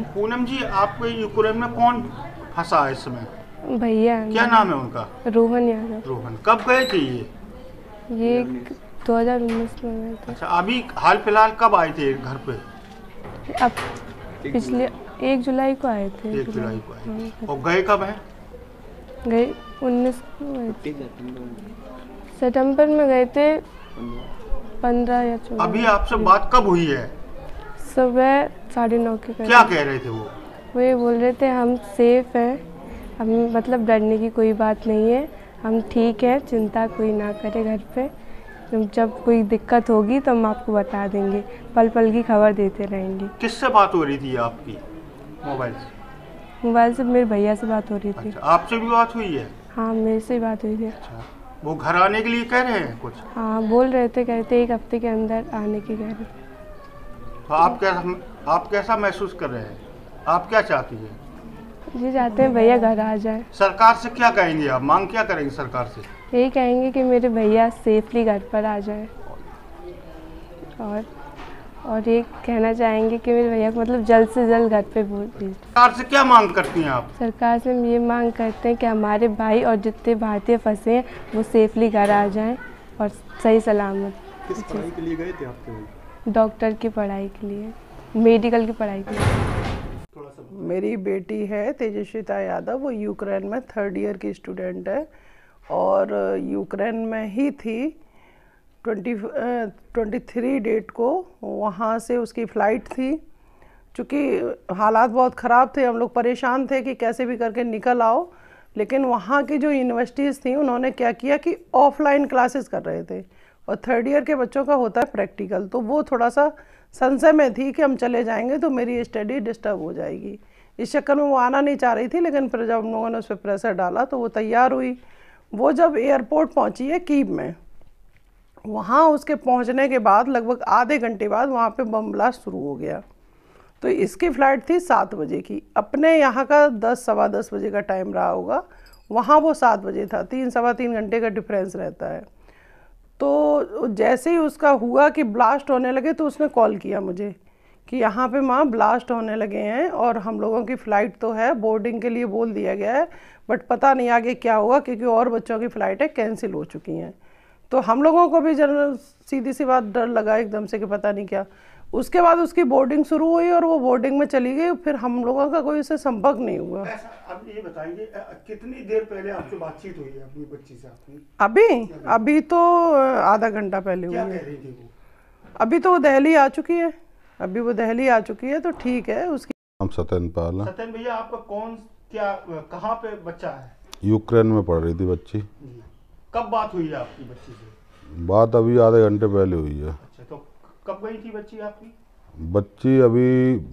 पूनम पूनम जी आपको यूक्रेन में कौन फंसा है इसमें भैया क्या नाम है उनका रोहन यादव रोहन कब गए थे ये ये दो हजार उन्नीस में गए थे अच्छा अभी हाल फिलहाल कब आए थे घर पे अब पिछले एक जुलाई को आए थे एक जुलाई को आए हाँ। और गए कब है गए उन्नीस सितंबर में गए थे पंद्रह या चौदह अभी आपसे बात कब हुई है सुबह साढ़े नौ के क्या कह रहे थे वो वो ये बोल रहे थे हम सेफ हैं हम मतलब डरने की कोई बात नहीं है हम ठीक हैं चिंता कोई ना करे घर पे जब कोई दिक्कत होगी तो हम आपको बता देंगे पल पल की खबर देते रहेंगे किससे बात हो रही थी आपकी मोबाइल से मोबाइल से मेरे भैया से बात हो रही थी अच्छा, आपसे भी बात हुई है हाँ मेरे से बात हुई थी अच्छा, वो घर आने के लिए कह रहे हैं कुछ हाँ बोल रहे थे कहते एक हफ्ते के अंदर आने की कह रहे थे तो आप कैसा आप कैसा महसूस कर रहे हैं आप क्या चाहती हैं ये चाहते हैं भैया घर आ जाए सरकार से क्या कहेंगे आप मांग क्या करेंगे सरकार से यही कहेंगे कि मेरे भैया सेफली घर पर आ जाए और और ये कहना चाहेंगे कि मेरे भैया को मतलब जल्द से जल्द घर पे बोल सरकार से क्या मांग करती हैं आप सरकार से हम ये मांग करते हैं कि हमारे भाई और जितने भारतीय फंसे हैं वो सेफली घर आ जाएं और सही सलामत किस पढ़ाई के लिए गए थे आपके डॉक्टर की पढ़ाई के लिए मेडिकल की पढ़ाई के लिए मेरी बेटी है तेजस्विता यादव वो यूक्रेन में थर्ड ईयर की स्टूडेंट है और यूक्रेन में ही थी ट्वेंटी ट्वेंटी थ्री डेट को वहाँ से उसकी फ़्लाइट थी चूँकि हालात बहुत ख़राब थे हम लोग परेशान थे कि कैसे भी करके निकल आओ लेकिन वहाँ की जो यूनिवर्सिटीज़ थी उन्होंने क्या किया कि ऑफ़लाइन क्लासेस कर रहे थे और थर्ड ईयर के बच्चों का होता है प्रैक्टिकल तो वो थोड़ा सा संशय में थी कि हम चले जाएंगे तो मेरी स्टडी डिस्टर्ब हो जाएगी इस चक्कर में वो आना नहीं चाह रही थी लेकिन फिर जब हम लोगों ने उस पर प्रेशर डाला तो वो तैयार हुई वो जब एयरपोर्ट पहुंची है कीब में वहाँ उसके पहुँचने के बाद लगभग आधे घंटे बाद वहाँ पर बम ब्लास्ट शुरू हो गया तो इसकी फ़्लाइट थी सात बजे की अपने यहाँ का दस सवा दस बजे का टाइम रहा होगा वहाँ वो सात बजे था तीन सवा तीन घंटे का डिफरेंस रहता है तो जैसे ही उसका हुआ कि ब्लास्ट होने लगे तो उसने कॉल किया मुझे कि यहाँ पे माँ ब्लास्ट होने लगे हैं और हम लोगों की फ़्लाइट तो है बोर्डिंग के लिए बोल दिया गया है बट पता नहीं आगे क्या हुआ क्योंकि और बच्चों की फ़्लाइटें कैंसिल हो चुकी हैं तो हम लोगों को भी जनरल सीधी सी बात डर लगा एकदम से कि पता नहीं क्या उसके बाद उसकी बोर्डिंग शुरू हुई और वो बोर्डिंग में चली गई फिर हम लोगों का कोई उसे संपर्क नहीं हुआ अब ये बताएंगे कितनी देर पहले आपसे बातचीत हुई है अपनी बच्ची से आपकी अभी अभी तो आधा घंटा पहले हुई है अभी तो वो दहली आ चुकी है अभी वो दहली आ चुकी है तो ठीक है उसकी हम सत्यन पाल सत्यन भैया आपका कौन क्या कहाँ पे बच्चा है यूक्रेन में पढ़ रही थी बच्ची कब बात हुई है आपकी बच्ची से बात अभी आधे घंटे पहले हुई है अच्छा तो कब गई थी बच्ची आपकी बच्ची अभी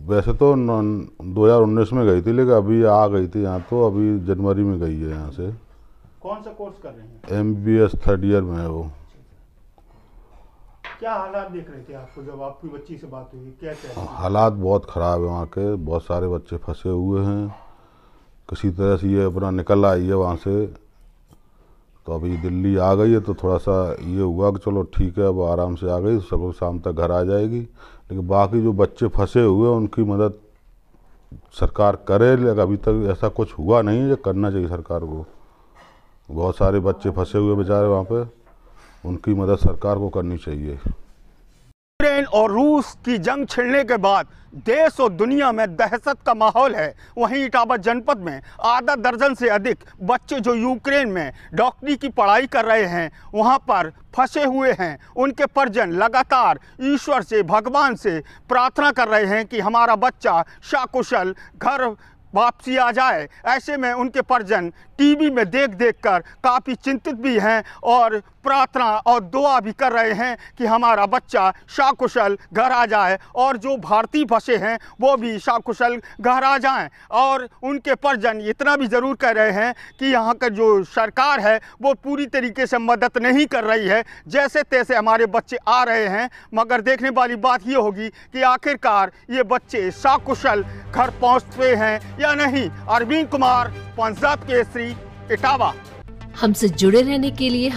वैसे तो दो हज़ार उन्नीस में गई थी लेकिन अभी आ गई थी यहाँ तो अभी जनवरी में गई है यहाँ से कौन सा कोर्स कर रहे हैं M B S third year में है वो क्या हालात देख रहे थे आपको जब आपकी बच्ची से बात हुई क्या क्या हालात बहुत ख़राब है वहाँ के बहुत सारे बच्चे फंसे हुए हैं किसी तरह से ये अपना निकल आई है वहाँ से तो अभी दिल्ली आ गई है तो थोड़ा सा ये हुआ कि चलो ठीक है अब आराम से आ गई सब शाम तक घर आ जाएगी लेकिन बाकी जो बच्चे फंसे हुए हैं उनकी मदद सरकार करे लेकिन अभी तक ऐसा कुछ हुआ नहीं है करना चाहिए सरकार को बहुत सारे बच्चे फंसे हुए बेचारे वहाँ पे उनकी मदद सरकार को करनी चाहिए यूक्रेन और रूस की जंग छिड़ने के बाद देश और दुनिया में दहशत का माहौल है वहीं इटावा जनपद में आधा दर्जन से अधिक बच्चे जो यूक्रेन में डॉक्टरी की पढ़ाई कर रहे हैं वहां पर फंसे हुए हैं उनके परिजन लगातार ईश्वर से भगवान से प्रार्थना कर रहे हैं कि हमारा बच्चा शाकुशल घर वापसी आ जाए ऐसे में उनके परिजन टीवी में देख देख कर काफ़ी चिंतित भी हैं और प्रार्थना और दुआ भी कर रहे हैं कि हमारा बच्चा शाकुशल घर आ जाए और जो भारतीय फंसे हैं वो भी शाकुशल घर आ जाएं और उनके परिजन इतना भी ज़रूर कह रहे हैं कि यहाँ का जो सरकार है वो पूरी तरीके से मदद नहीं कर रही है जैसे तैसे हमारे बच्चे आ रहे हैं मगर देखने वाली बात ये होगी कि आखिरकार ये बच्चे साकुशल घर पहुँचते हैं या नहीं अरविंद कुमार पंजाब केसरी इटावा हमसे जुड़े रहने के लिए